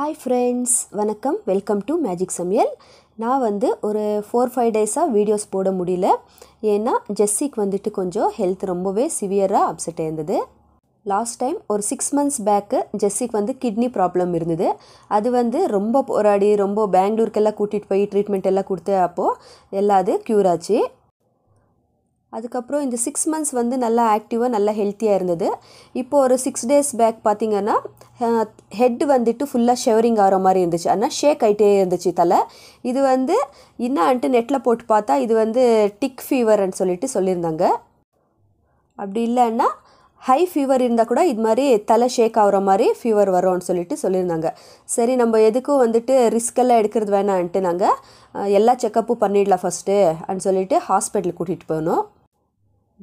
hi friends வணக்கம் welcome to magic Samayal நான் வந்து ஒரு ஃபோர் ஃபைவ் டேஸாக வீடியோஸ் போட முடியல ஏன்னா ஜெஸ்ஸிக்கு வந்துட்டு கொஞ்சம் ஹெல்த் ரொம்பவே சிவியராக அப்செட் இருந்தது லாஸ்ட் டைம் ஒரு சிக்ஸ் மந்த்ஸ் பேக்கு ஜெஸ்ஸிக்கு வந்து கிட்னி ப்ராப்ளம் இருந்தது அது வந்து ரொம்ப போராடி ரொம்ப பெங்களூருக்கெல்லாம் கூட்டிகிட்டு போய் ட்ரீட்மெண்ட் எல்லாம் கொடுத்து அப்போது எல்லாது க்யூர் ஆச்சு அதுக்கப்புறம் இந்த சிக்ஸ் மந்த்ஸ் வந்து நல்லா ஆக்டிவாக நல்லா ஹெல்த்தியாக இருந்தது இப்போது ஒரு சிக்ஸ் டேஸ் பேக் பார்த்திங்கன்னா ஹெட் வந்துட்டு ஃபுல்லாக ஷெவரிங் ஆகிற மாதிரி இருந்துச்சு ஆனால் ஷேக் ஆகிட்டே இருந்துச்சு தலை இது வந்து இன்னும் வந்துட்டு நெட்டில் போட்டு பார்த்தா இது வந்து டிக் ஃபீவர்னு சொல்லிட்டு சொல்லியிருந்தாங்க அப்படி இல்லைன்னா ஹை ஃபீவர் இருந்தால் கூட இது மாதிரி தலை ஷேக் ஆகிற மாதிரி ஃபீவர் வரும்னு சொல்லிட்டு சொல்லியிருந்தாங்க சரி நம்ம எதுக்கும் வந்துட்டு ரிஸ்கெல்லாம் எடுக்கிறது வேணான்ட்டு நாங்கள் எல்லா செக்கப்பும் பண்ணிடலாம் ஃபஸ்ட்டு அப்படின்னு சொல்லிட்டு ஹாஸ்பிட்டலுக்கு கூட்டிகிட்டு போகணும்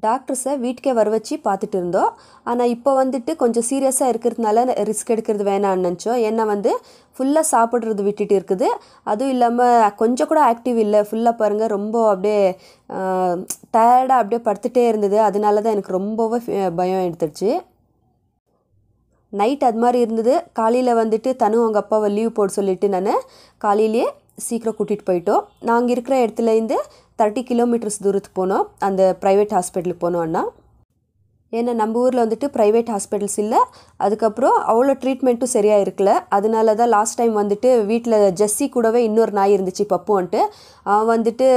டாக்டர்ஸை வீட்டுக்கே வர வச்சு பார்த்துட்டு இருந்தோம் ஆனால் இப்போ வந்துட்டு கொஞ்சம் சீரியஸாக இருக்கிறதுனால ரிஸ்க் எடுக்கிறது வேணாம்னு நினச்சோம் ஏன்னா வந்து ஃபுல்லாக சாப்பிட்றது விட்டுட்டு இருக்குது அதுவும் இல்லாமல் கொஞ்சம் கூட ஆக்டிவ் இல்லை ஃபுல்லாக பாருங்கள் ரொம்ப அப்படியே டயர்டாக அப்படியே படுத்துகிட்டே இருந்தது அதனால தான் எனக்கு ரொம்பவே பயம் எடுத்துடுச்சு நைட் அது மாதிரி இருந்தது காலையில் வந்துட்டு தனு அவங்க அப்பாவை லீவ் போட சொல்லிவிட்டு நான் காலையிலேயே சீக்கிரம் கூட்டிகிட்டு போயிட்டோம் நாங்கள் இருக்கிற இடத்துலேருந்து தேர்ட்டி கிலோமீட்டர்ஸ் தூரத்துக்கு போனோம் அந்த ப்ரைவேட் ஹாஸ்பிட்டலுக்கு போனோன்னா ஏன்னா நம்ம ஊரில் வந்துட்டு ப்ரைவேட் ஹாஸ்பிட்டல்ஸ் இல்லை அதுக்கப்புறம் அவ்வளோ ட்ரீட்மெண்ட்டும் சரியாக இருக்கல அதனால தான் லாஸ்ட் டைம் வந்துட்டு வீட்டில் ஜெஸ்ஸி கூடவே இன்னொரு நாய் இருந்துச்சு பப்புன்ட்டு அவன் வந்துட்டு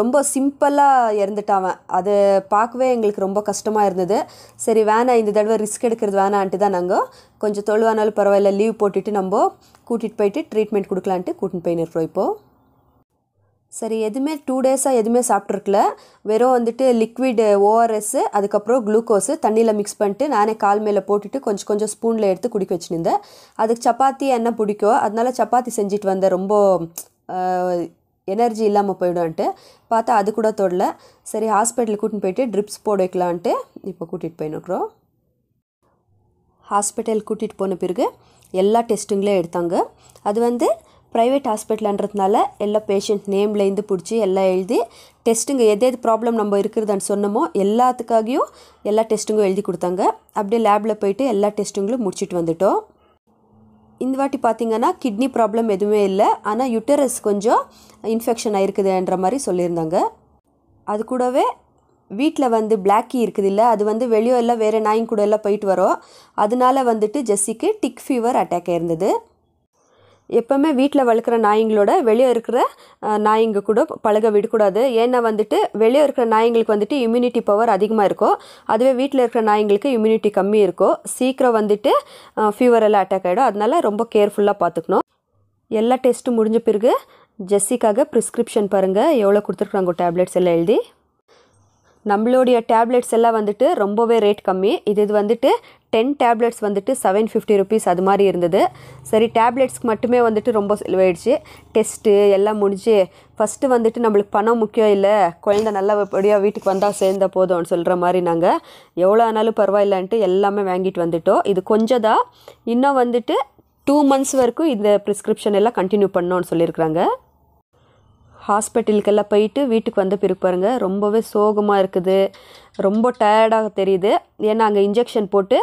ரொம்ப சிம்பிளாக இறந்துட்டான் அது பார்க்கவே எங்களுக்கு ரொம்ப கஷ்டமாக இருந்தது சரி வேணாம் இந்த தடவை ரிஸ்க் எடுக்கிறது வேணான்ட்டு தான் நாங்கள் கொஞ்சம் தொழுவானாலும் பரவாயில்ல லீவ் போட்டுட்டு நம்ம கூட்டிகிட்டு போயிட்டு ட்ரீட்மெண்ட் கொடுக்கலான்ட்டு கூட்டின்னு போயின்னு இருக்கிறோம் இப்போது சரி எதுவுமே டூ டேஸாக எதுவுமே சாப்பிட்ருக்கல வெறும் வந்துட்டு லிக்விடு ஓஆர்எஸ்ஸு அதுக்கப்புறம் குளுக்கோஸு தண்ணியில் மிக்ஸ் பண்ணிட்டு நானே கால் மேலே போட்டுட்டு கொஞ்சம் கொஞ்சம் ஸ்பூனில் எடுத்து குடிக்க வச்சுருந்தேன் அதுக்கு சப்பாத்தி என்ன பிடிக்கும் அதனால சப்பாத்தி செஞ்சுட்டு வந்தேன் ரொம்ப எனர்ஜி இல்லாமல் போயிடும்ன்ட்டு பார்த்தா அது கூட தொடல சரி ஹாஸ்பிட்டலுக்கு கூட்டின்னு போயிட்டு ட்ரிப்ஸ் போட வைக்கலான்ட்டு இப்போ கூட்டிகிட்டு போயினுக்குறோம் ஹாஸ்பிட்டல் கூட்டிகிட்டு போன பிறகு எல்லா டெஸ்ட்டுங்களே எடுத்தாங்க அது வந்து ப்ரைவேட் ஹாஸ்பிட்டல்ன்றதுனால எல்லா பேஷண்ட் நேம்லேருந்து பிடிச்சி எல்லாம் எழுதி டெஸ்ட்டுங்க எது எது ப்ராப்ளம் நம்ம இருக்கிறதுன்னு சொன்னோமோ எல்லாத்துக்காகியும் எல்லா டெஸ்ட்டுங்களும் எழுதி கொடுத்தாங்க அப்படியே லேபில் போயிட்டு எல்லா டெஸ்ட்டுங்களும் முடிச்சுட்டு வந்துட்டோம் இந்த வாட்டி பார்த்திங்கன்னா கிட்னி ப்ராப்ளம் எதுவுமே இல்லை ஆனால் யுட்டரஸ் கொஞ்சம் இன்ஃபெக்ஷன் ஆகிருக்குதுன்ற மாதிரி சொல்லியிருந்தாங்க அது கூடவே வீட்டில் வந்து பிளாக்கி இருக்குது இல்லை அது வந்து வெளியோ எல்லாம் வேறு நாயும் கூட எல்லாம் போயிட்டு வரோம் அதனால வந்துட்டு ஜெஸ்ஸிக்கு டிக் ஃபீவர் அட்டாக் ஆயிருந்தது எப்போவுமே வீட்டில் வளர்க்குற நாய்ங்களோட வெளியே இருக்கிற நாய்ங்க கூட பழக விடக்கூடாது ஏன்னா வந்துட்டு வெளியே இருக்கிற நாய்ங்களுக்கு வந்துட்டு இம்யூனிட்டி பவர் அதிகமாக இருக்கும் அதுவே வீட்டில் இருக்கிற நாய்ங்களுக்கு இம்யூனிட்டி கம்மி இருக்கும் சீக்கிரம் வந்துட்டு ஃபீவர் எல்லாம் அட்டாக் ஆகிடும் அதனால ரொம்ப கேர்ஃபுல்லாக பார்த்துக்கணும் எல்லா டெஸ்ட்டும் முடிஞ்ச பிறகு ஜெஸ்ஸிக்காக ப்ரிஸ்கிரிப்ஷன் பாருங்கள் எவ்வளோ கொடுத்துருக்குறாங்க டேப்லெட்ஸ் எல்லாம் எழுதி நம்மளுடைய டேப்லெட்ஸ் எல்லாம் வந்துட்டு ரொம்பவே ரேட் கம்மி இது இது வந்துட்டு டென் டேப்லெட்ஸ் வந்துட்டு செவன் ஃபிஃப்டி ருபீஸ் அது மாதிரி இருந்தது சரி டேப்லெட்ஸ்க்கு மட்டுமே வந்துட்டு ரொம்ப செலவாயிடுச்சு டெஸ்ட்டு எல்லாம் முடிஞ்சு ஃபஸ்ட்டு வந்துட்டு நம்மளுக்கு பணம் முக்கியம் இல்லை குழந்த நல்லபடியாக வீட்டுக்கு வந்தால் சேர்ந்த போதும்னு சொல்கிற மாதிரி நாங்கள் எவ்வளோ ஆனாலும் பரவாயில்லன்ட்டு எல்லாமே வாங்கிட்டு வந்துட்டோம் இது கொஞ்சம் தான் இன்னும் வந்துட்டு டூ மந்த்ஸ் வரைக்கும் இந்த ப்ரிஸ்கிரிப்ஷன் எல்லாம் கண்டினியூ பண்ணோன்னு சொல்லியிருக்கிறாங்க ஹாஸ்பிட்டலுக்கெல்லாம் போயிட்டு வீட்டுக்கு வந்த பிறகு பாருங்கள் ரொம்பவே சோகமாக இருக்குது ரொம்ப டயர்டாக தெரியுது ஏன்னா அங்கே இன்ஜெக்ஷன் போட்டு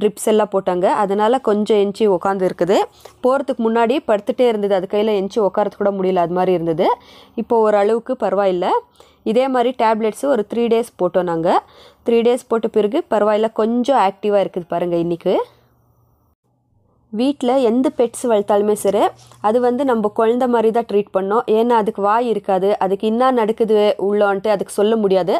ட்ரிப்ஸ் எல்லாம் போட்டாங்க அதனால் கொஞ்சம் எஞ்சி உட்காந்து இருக்குது போகிறதுக்கு முன்னாடி படுத்துகிட்டே இருந்தது அது கையில் எஞ்சி உட்காரத்து கூட முடியல அது மாதிரி இருந்தது இப்போ ஓரளவுக்கு பரவாயில்லை இதே மாதிரி டேப்லெட்ஸு ஒரு த்ரீ டேஸ் போட்டோம் நாங்கள் த்ரீ டேஸ் போட்ட பிறகு பரவாயில்ல கொஞ்சம் ஆக்டிவாக இருக்குது பாருங்கள் இன்றைக்கு வீட்டில் எந்த பெட்ஸ் வளர்த்தாலுமே சரி அது வந்து நம்ம குழந்த மாதிரி தான் ட்ரீட் பண்ணோம் ஏன்னா அதுக்கு வாய் இருக்காது அதுக்கு என்ன நடக்குது உள்ளோன்ட்டு அதுக்கு சொல்ல முடியாது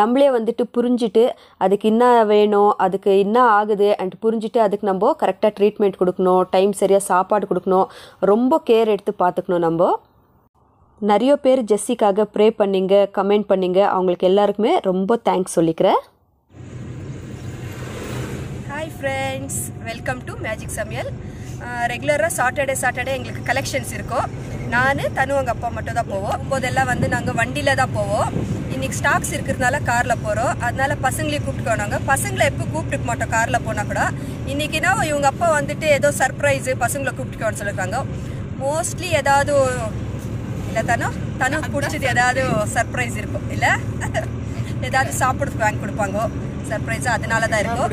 நம்மளே வந்துட்டு புரிஞ்சுட்டு அதுக்கு என்ன வேணும் அதுக்கு என்ன ஆகுது அண்ட் புரிஞ்சுட்டு அதுக்கு நம்ம கரெக்டாக ட்ரீட்மெண்ட் கொடுக்கணும் டைம் சரியாக சாப்பாடு கொடுக்கணும் ரொம்ப கேர் எடுத்து பார்த்துக்கணும் நம்ம நிறைய பேர் ஜெஸ்ஸிக்காக ப்ரே பண்ணிங்க கமெண்ட் பண்ணிங்க அவங்களுக்கு எல்லாருக்குமே ரொம்ப தேங்க்ஸ் சொல்லிக்கிறேன் ஃப்ரெண்ட்ஸ் வெல்கம் டு மேஜிக் சமையல் ரெகுலராக சாட்டர்டே சாட்டர்டே எங்களுக்கு கலெக்ஷன்ஸ் இருக்கும் நான் தனு உங்கள் அப்பா மட்டும் தான் போவோம் இப்போதெல்லாம் வந்து நாங்கள் வண்டியில் தான் போவோம் இன்றைக்கி ஸ்டாக்ஸ் இருக்கிறதுனால காரில் போகிறோம் அதனால் பசங்களையும் கூப்பிட்டு நாங்கள் பசங்களை எப்போ கூப்பிட்டுக்க மாட்டோம் காரில் போனால் கூட இன்றைக்கினா இவங்க அப்பா வந்துட்டு ஏதோ சர்ப்ரைஸு பசங்களை கூப்பிட்டுக்கோன்னு சொல்லியிருக்காங்க மோஸ்ட்லி ஏதாவது இல்லை தானோ தனு பிடிச்சது ஏதாவது சர்ப்ரைஸ் இருக்கும் இல்லை ஏதாவது சாப்பிட்றதுக்கு வாங்கி கொடுப்பாங்க சர்ப்ரைஸாக அதனால தான் இருக்கும்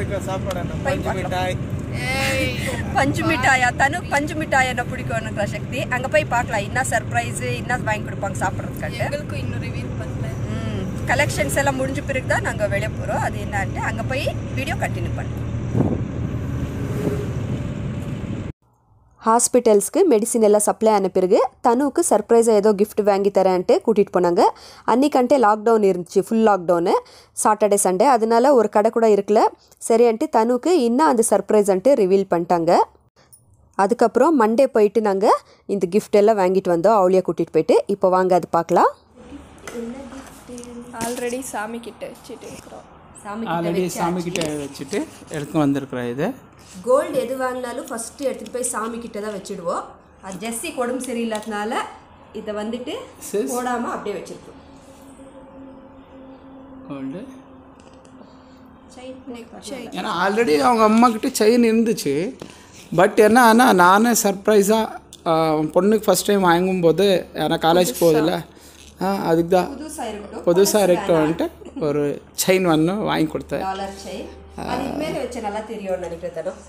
பஞ்சு மிட்டாயா தனு பஞ்சு மிட்டாய் என்ன பிடிக்கும் எனக்கு சக்தி அங்கே போய் பார்க்கலாம் என்ன சர்ப்ரைஸ் என்ன வாங்கி கொடுப்பாங்க சாப்பிட்றதுக்காக எங்களுக்கும் கலெக்ஷன்ஸ் எல்லாம் முடிஞ்ச பிறகு தான் நாங்கள் வெளியே போகிறோம் அது என்னான்ட்டு அங்கே போய் வீடியோ கண்டினியூ பண்ணுவோம் ஹாஸ்பிட்டல்ஸ்க்கு மெடிசின் எல்லாம் சப்ளை பிறகு தனுவுக்கு சர்ப்ரைஸாக ஏதோ கிஃப்ட் வாங்கி தரேன்ட்டு கூட்டிகிட்டு போனாங்க அன்றைக்கன்ட்டே லாக்டவுன் இருந்துச்சு ஃபுல் லாக்டவுனு சாட்டர்டே சண்டே அதனால் ஒரு கடை கூட இருக்கல சரியான்ட்டு தனுவுக்கு இன்னும் அந்த சர்ப்ரைஸ்ன்ட்டு ரிவீல் பண்ணிட்டாங்க அதுக்கப்புறம் மண்டே போயிட்டு நாங்கள் இந்த கிஃப்ட் எல்லாம் வாங்கிட்டு வந்தோம் அவளையை கூட்டிகிட்டு போயிட்டு இப்போ வாங்க அது பார்க்கலாம் ஆல்ரெடி சாமி கிட்ட வச்சுட்டு இருக்கிறோம் ஆல்ரெடி சாமி கிட்ட வச்சுட்டு எடுத்து வந்திருக்கிறோம் இது கோல்டு எது வாங்கினாலும் ஃபஸ்ட்டு எடுத்துகிட்டு போய் சாமி கிட்ட தான் வச்சுடுவோம் அது ஜெஸ்ஸிக்கு உடம்பு சரியில்லாதனால இதை வந்துட்டு போடாமல் அப்படியே வச்சுருக்கோம் கோல்டு ஏன்னா ஆல்ரெடி அவங்க அம்மாக்கிட்ட செயின் இருந்துச்சு பட் என்ன ஆனால் நானே சர்ப்ரைஸாக பொண்ணுக்கு ஃபஸ்ட் டைம் வாங்கும்போது ஏன்னா காலேஜ் போகுதுல்ல ஆ அதுக்கு தான் புதுசாக இருக்கட்டும் புதுசாக வந்துட்டு ஒரு செயின் ஒன்று வாங்கி கொடுத்தேன் வச்சு நல்லா தெரியும்னு நினைக்கிறேன்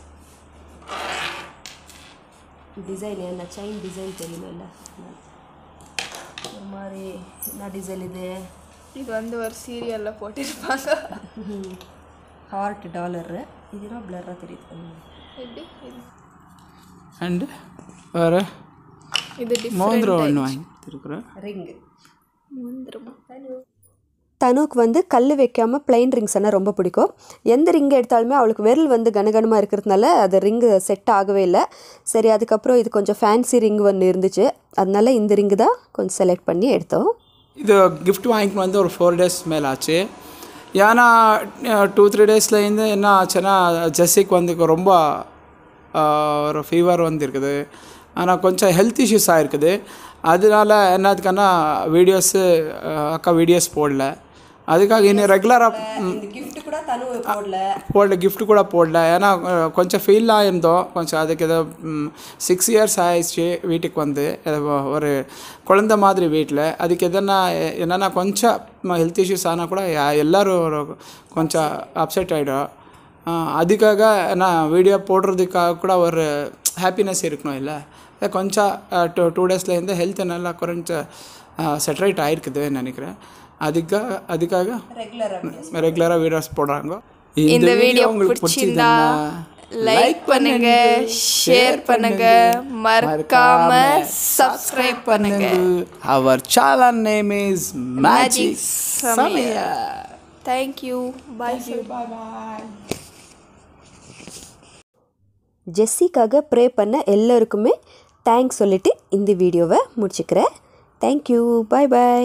டிசைன் என்ன செயின் டிசைன் தெரியல ஒரு மாதிரி என்ன டிசைன் இது இது வந்து ஒரு சீரியலில் போட்டிருப்பாங்க ஹார்ட் டாலர் இதுனா பிளராக தெரியுது எப்படி அண்டு வேறு இது மோந்திரம் ஒன்று வாங்கி இருக்கிறேன் ரிங்கு மோந்திரமா தனுக்கு வந்து கல் வைக்காமல் பிளைன் ரிங்ஸ்னால் ரொம்ப பிடிக்கும் எந்த ரிங் எடுத்தாலுமே அவளுக்கு விரல் வந்து கனகனமாக இருக்கிறதுனால அது ரிங்கு செட் ஆகவே இல்லை சரி அதுக்கப்புறம் இது கொஞ்சம் ஃபேன்சி ரிங் ஒன்று இருந்துச்சு அதனால இந்த ரிங்கு தான் கொஞ்சம் செலக்ட் பண்ணி எடுத்தோம் இது கிஃப்ட் வாங்கிக்கணும் வந்து ஒரு ஃபோர் டேஸ் மேலே ஆச்சு ஏன்னா டூ த்ரீ டேஸ்லேருந்து என்ன ஆச்சுன்னா ஜெஸ்ஸிக் வந்து ரொம்ப ஒரு ஃபீவர் வந்துருக்குது ஆனால் கொஞ்சம் ஹெல்த் இஷ்யூஸ் ஆகிருக்குது அதனால என்னதுக்கான வீடியோஸு அக்கா வீடியோஸ் போடல அதுக்காக இன்னும் ரெகுலராக போடல கிஃப்ட் கூட போடல ஏன்னா கொஞ்சம் ஃபீலாக இருந்தோம் கொஞ்சம் அதுக்கு ஏதோ சிக்ஸ் இயர்ஸ் ஆயிடுச்சு வீட்டுக்கு வந்து ஒரு குழந்த மாதிரி வீட்டில் அதுக்கு எதனா என்னென்னா கொஞ்சம் ஹெல்த் இஷ்யூஸ் ஆனால் கூட எல்லோரும் கொஞ்சம் அப்செட் ஆகிடும் அதுக்காக நான் வீடியோ போடுறதுக்காக கூட ஒரு ஹாப்பினஸ் இருக்கணும் இல்லை கொஞ்சம் டூ டூ டேஸ்லேருந்து ஹெல்த் நல்லா குறைஞ்ச செட்டரேட் ஆகிருக்குதுன்னு நினைக்கிறேன் அதுக்காக அதுக்காக ரெகுலராக வீடியோஸ் போடுறாங்க இந்த வீடியோ உங்களுக்கு பிடிச்சிருந்தா லைக் பண்ணுங்க ஷேர் பண்ணுங்க மறக்காம சப்ஸ்கிரைப் பண்ணுங்க our channel name is magic சமையா தேங்க்யூ பாய் பாய் பாய் ஜெஸ்ஸிக்காக ப்ரே பண்ண எல்லோருக்குமே தேங்க்ஸ் சொல்லிவிட்டு இந்த வீடியோவை முடிச்சுக்கிறேன் தேங்க் யூ பை பை